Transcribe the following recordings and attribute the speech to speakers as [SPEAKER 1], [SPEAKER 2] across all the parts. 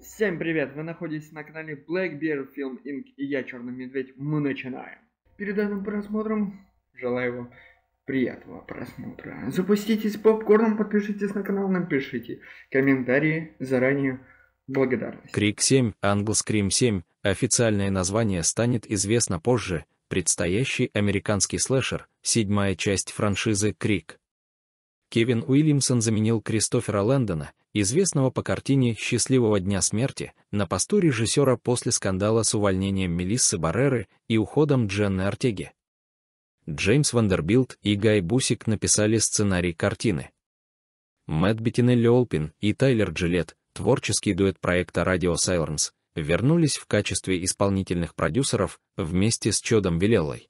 [SPEAKER 1] Всем привет! Вы находитесь на канале Black Bear Film Inc. и я, Черный Медведь. Мы начинаем. Перед данным просмотром желаю вам приятного просмотра. Запуститесь попкорном, подпишитесь на канал, напишите комментарии заранее. Благодарность. Крик 7, Англ Скрим 7, официальное название станет известно позже, предстоящий американский слэшер, седьмая часть франшизы Крик. Кевин Уильямсон заменил Кристофера Лэндона, известного по картине «Счастливого дня смерти», на посту режиссера после скандала с увольнением Мелиссы Барреры и уходом Дженны Артеги. Джеймс Вандербилд и Гай Бусик написали сценарий картины. Мэтт Беттинелли Олпин и Тайлер Джилет, творческий дуэт проекта «Радио Сайленс», вернулись в качестве исполнительных продюсеров вместе с Чодом Велеллой.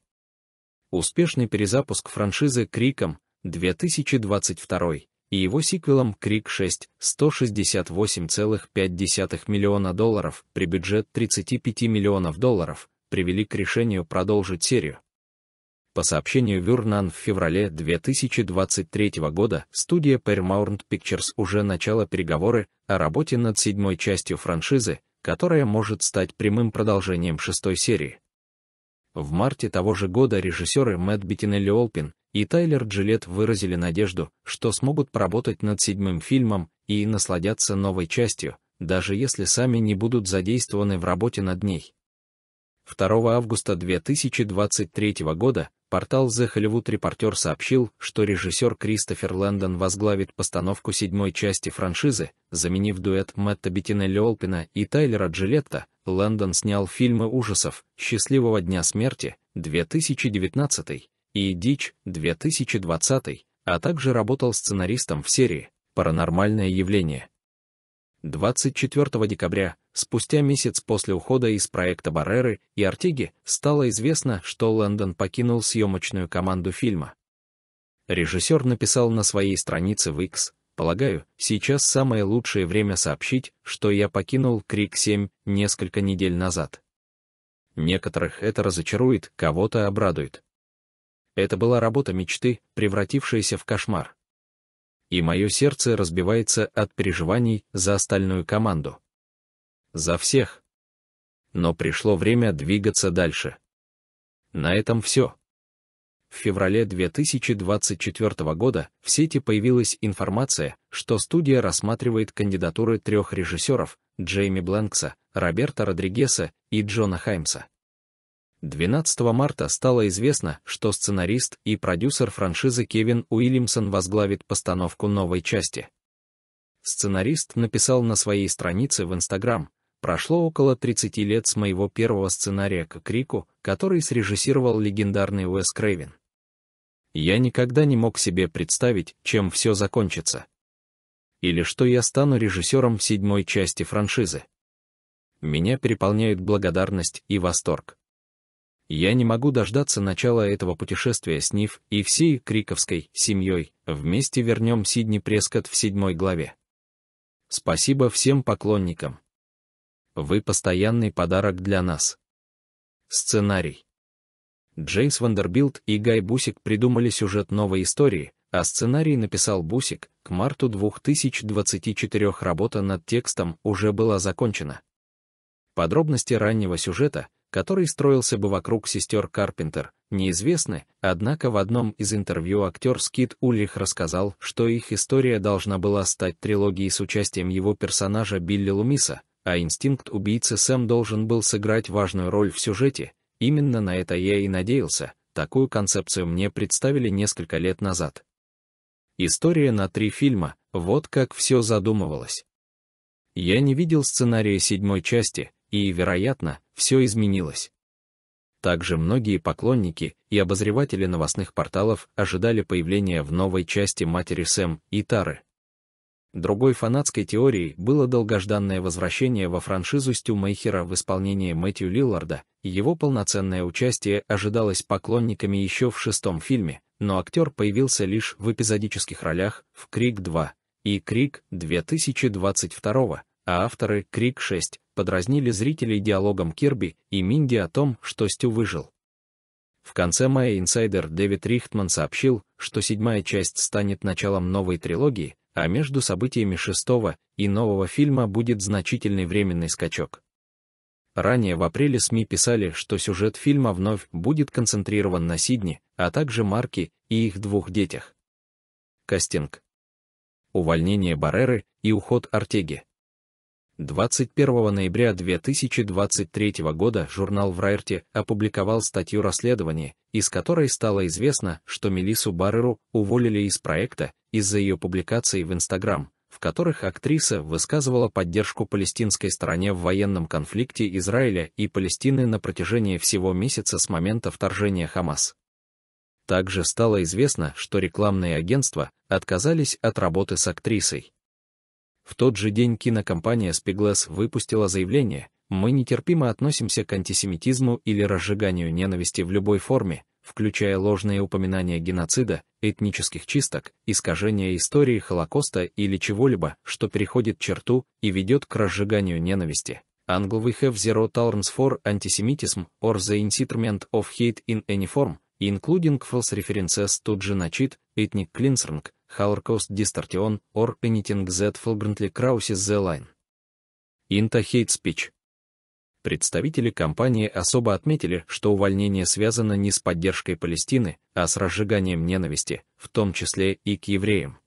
[SPEAKER 1] Успешный перезапуск франшизы «Криком» 2022 и его сиквелом «Крик 6» 168,5 миллиона долларов при бюджет 35 миллионов долларов привели к решению продолжить серию. По сообщению Вюрнан в феврале 2023 года студия Paramount Pictures уже начала переговоры о работе над седьмой частью франшизы, которая может стать прямым продолжением шестой серии. В марте того же года режиссеры Мэтт и Олпин и Тайлер Джилет выразили надежду, что смогут поработать над седьмым фильмом и насладятся новой частью, даже если сами не будут задействованы в работе над ней. 2 августа 2023 года портал The Hollywood Reporter сообщил, что режиссер Кристофер Лэндон возглавит постановку седьмой части франшизы, заменив дуэт Мэтта Беттинелли-Олпина и Тайлера Джилетта, Лэндон снял фильмы ужасов «Счастливого дня смерти» 2019 и «Дичь» 2020, а также работал сценаристом в серии «Паранормальное явление». 24 декабря, спустя месяц после ухода из проекта Барреры и Артиги, стало известно, что Лэндон покинул съемочную команду фильма. Режиссер написал на своей странице в X, полагаю, сейчас самое лучшее время сообщить, что я покинул Крик-7 несколько недель назад. Некоторых это разочарует, кого-то обрадует. Это была работа мечты, превратившаяся в кошмар. И мое сердце разбивается от переживаний за остальную команду. За всех. Но пришло время двигаться дальше. На этом все. В феврале 2024 года в сети появилась информация, что студия рассматривает кандидатуры трех режиссеров Джейми Бланкса, Роберта Родригеса и Джона Хаймса. 12 марта стало известно, что сценарист и продюсер франшизы Кевин Уильямсон возглавит постановку новой части. Сценарист написал на своей странице в Инстаграм, «Прошло около 30 лет с моего первого сценария к Крику, который срежиссировал легендарный Уэс Крейвин. Я никогда не мог себе представить, чем все закончится. Или что я стану режиссером седьмой части франшизы. Меня переполняют благодарность и восторг. Я не могу дождаться начала этого путешествия с Ниф и всей Криковской семьей. Вместе вернем Сидни Прескотт в седьмой главе. Спасибо всем поклонникам. Вы постоянный подарок для нас. Сценарий. Джейс Вандербилд и Гай Бусик придумали сюжет новой истории, а сценарий написал Бусик. К марту 2024 работа над текстом уже была закончена. Подробности раннего сюжета — который строился бы вокруг сестер Карпентер, неизвестны, однако в одном из интервью актер Скит Ульрих рассказал, что их история должна была стать трилогией с участием его персонажа Билли Лумиса, а инстинкт убийцы Сэм должен был сыграть важную роль в сюжете. Именно на это я и надеялся, такую концепцию мне представили несколько лет назад. История на три фильма, вот как все задумывалось. Я не видел сценария седьмой части, и, вероятно, все изменилось. Также многие поклонники и обозреватели новостных порталов ожидали появления в новой части матери Сэм и Тары. Другой фанатской теорией было долгожданное возвращение во франшизу Стю Мейхера в исполнении Мэтью Лилларда, и его полноценное участие ожидалось поклонниками еще в шестом фильме, но актер появился лишь в эпизодических ролях в «Крик 2» и «Крик 2022», а авторы «Крик 6» подразнили зрителей диалогом Кирби и Минди о том, что Стю выжил. В конце мая инсайдер Дэвид Рихтман сообщил, что седьмая часть станет началом новой трилогии, а между событиями шестого и нового фильма будет значительный временный скачок. Ранее в апреле СМИ писали, что сюжет фильма вновь будет концентрирован на Сидни, а также Марке и их двух детях. Кастинг. Увольнение Барреры и уход Артеги. 21 ноября 2023 года журнал Врайерти опубликовал статью расследования, из которой стало известно, что Мелису Барреру уволили из проекта из-за ее публикаций в Инстаграм, в которых актриса высказывала поддержку палестинской стороне в военном конфликте Израиля и Палестины на протяжении всего месяца с момента вторжения Хамас. Также стало известно, что рекламные агентства отказались от работы с актрисой. В тот же день кинокомпания «Спиглас» выпустила заявление «Мы нетерпимо относимся к антисемитизму или разжиганию ненависти в любой форме, включая ложные упоминания геноцида, этнических чисток, искажения истории Холокоста или чего-либо, что переходит черту и ведет к разжиганию ненависти. Англ. we have zero tolerance for antisemitism or the incitement of hate in any form, including false references to genocide, ethnic cleansing, Holocaust distortion, or anything that flagrantly crosses the line. Into hate speech. Представители компании особо отметили, что увольнение связано не с поддержкой Палестины, а с разжиганием ненависти, в том числе и к евреям.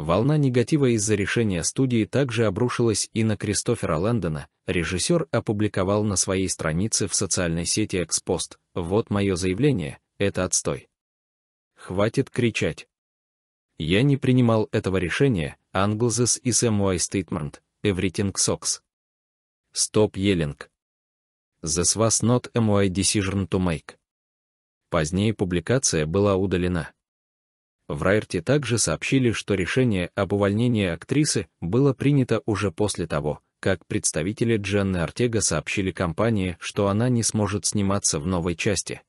[SPEAKER 1] Волна негатива из-за решения студии также обрушилась и на Кристофера Лэндона. Режиссер опубликовал на своей странице в социальной сети «Экспост» «Вот мое заявление, это отстой». Хватит кричать. Я не принимал этого решения, Angleses и SMY Statement, Everything Socks. Стоп Елинг. This was not a my decision to make. Позднее публикация была удалена. В Райерте также сообщили, что решение об увольнении актрисы было принято уже после того, как представители Дженны Артега сообщили компании, что она не сможет сниматься в новой части.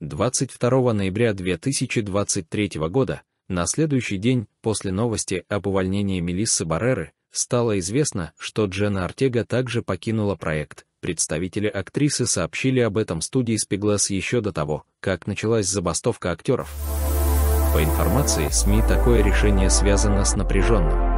[SPEAKER 1] 22 ноября 2023 года, на следующий день после новости об увольнении Мелиссы Барреры, стало известно, что Дженна Артега также покинула проект. Представители актрисы сообщили об этом студии Спиглас еще до того, как началась забастовка актеров по информации СМИ такое решение связано с напряженным